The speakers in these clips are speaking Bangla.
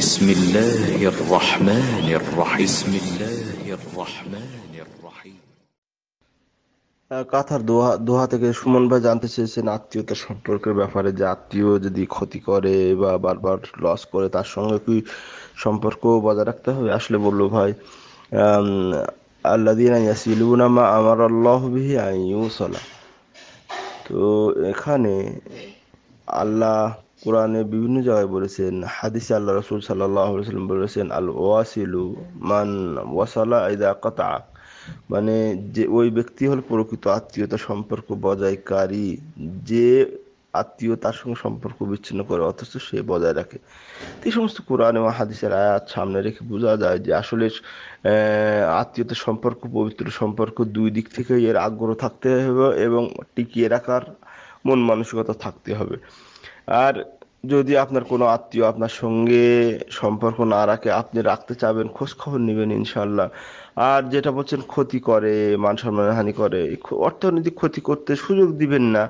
بسم الله الرحمن الرحيم بسم الله الرحمن الرحيم কাথার দোহা দোহা থেকে সুমন ভাই জানতে চেয়েছেন আত্মীয়তা সম্পর্কের ব্যাপারে যে আত্মীয় যদি ক্ষতি করে বা বারবার লস করে তার সঙ্গে কি সম্পর্ক বজায় রাখতে হবে আসলে বললো ভাই আল্লাদিন ইয়াসিলুনামা আমার আল্লাহ বিহি আইউসলা তো এখানে আল্লাহ কোরআনে বিভিন্ন জায়গায় বলেছেন হাদিস আল্লাহ রসুল সাল্লাম বলেছেন আল ওয়াসিলু মান ওয়াসালা ইদা কতা মানে যে ওই ব্যক্তি হল প্রকৃত আত্মীয়তা সম্পর্ক বজায়কারী যে আত্মীয় তার সঙ্গে সম্পর্ক বিচ্ছিন্ন করে অথচ সে বজায় রাখে এই সমস্ত কোরআন এবং হাদিসের আয়াত সামনে রেখে বোঝা যায় যে আসলে আত্মীয়তা সম্পর্ক পবিত্র সম্পর্ক দুই দিক থেকে এর আগ্রহ থাকতে হবে এবং টিকিয়ে রাখার মন মানসিকতা থাকতে হবে আর যদি আপনার কোনো আত্মীয় আপনার সঙ্গে সম্পর্ক না রাখে আপনি রাখতে চাবেন খোঁজ খবর নেবেন ইনশাল্লাহ আর যেটা বলছেন ক্ষতি করে মান সম্মান হানি করে অর্থনৈতিক ক্ষতি করতে সুযোগ দিবেন না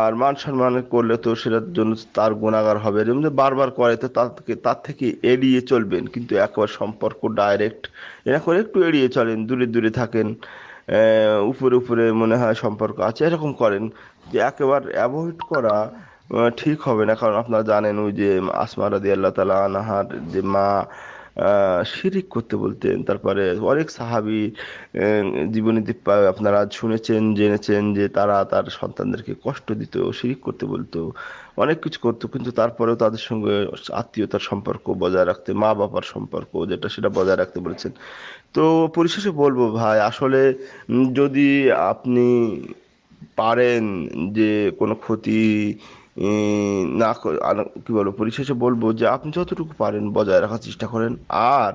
আর মান সম্মান করলে তো সেটার জন্য তার গুণাগার হবে বারবার করে তো তাকে তার থেকে এড়িয়ে চলবেন কিন্তু একবার সম্পর্ক ডাইরেক্ট এরা করে একটু এড়িয়ে চলেন দূরে দূরে থাকেন উপরে উপরে মনে হয় সম্পর্ক আছে এরকম করেন যে একেবারে অ্যাভয়েড করা ঠিক হবে না কারণ আপনারা জানেন ওই যে আসমা রাদি আল্লাহ তালা আনাহার যে মা শিরিক করতে বলতেন তারপরে অনেক সাহাবি জীবনীতে আপনারা শুনেছেন জেনেছেন যে তারা তার সন্তানদেরকে কষ্ট দিত শিরিক করতে বলতো অনেক কিছু করতো কিন্তু তারপরেও তাদের সঙ্গে আত্মীয়তার সম্পর্ক বজায় রাখতে মা বাবার সম্পর্ক যেটা সেটা বজায় রাখতে বলেছেন তো পরিশেষে বলবো ভাই আসলে যদি আপনি পারেন যে কোনো ক্ষতি না কী বলবো পরিশেষে বলবো যে আপনি যতটুকু পারেন বজায় রাখার চেষ্টা করেন আর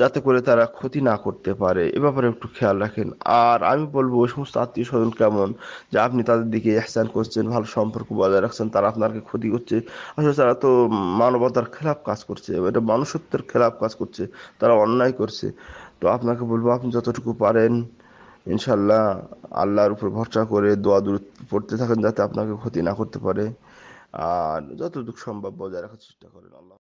যাতে করে তারা ক্ষতি না করতে পারে এ ব্যাপারে একটু খেয়াল রাখেন আর আমি বলবো ওই সমস্ত আত্মীয় স্বজন কেমন যে আপনি তাদের দিকে অ্যাসান করছেন ভালো সম্পর্ক বজায় রাখছেন তারা আপনাকে ক্ষতি করছে আসলে তারা তো মানবতার খেলাপ কাজ করছে এটা মানুষত্বের খেলাপ কাজ করছে তারা অন্যায় করছে তো আপনাকে বলবো আপনি যতটুকু পারেন ইনশাল্লাহ আল্লাহর উপর ভরসা করে দোয়া দূর পড়তে থাকেন যাতে আপনাকে ক্ষতি না করতে পারে আর যতটুকু সম্ভব বজায় রাখার চেষ্টা করেন আল্লাহ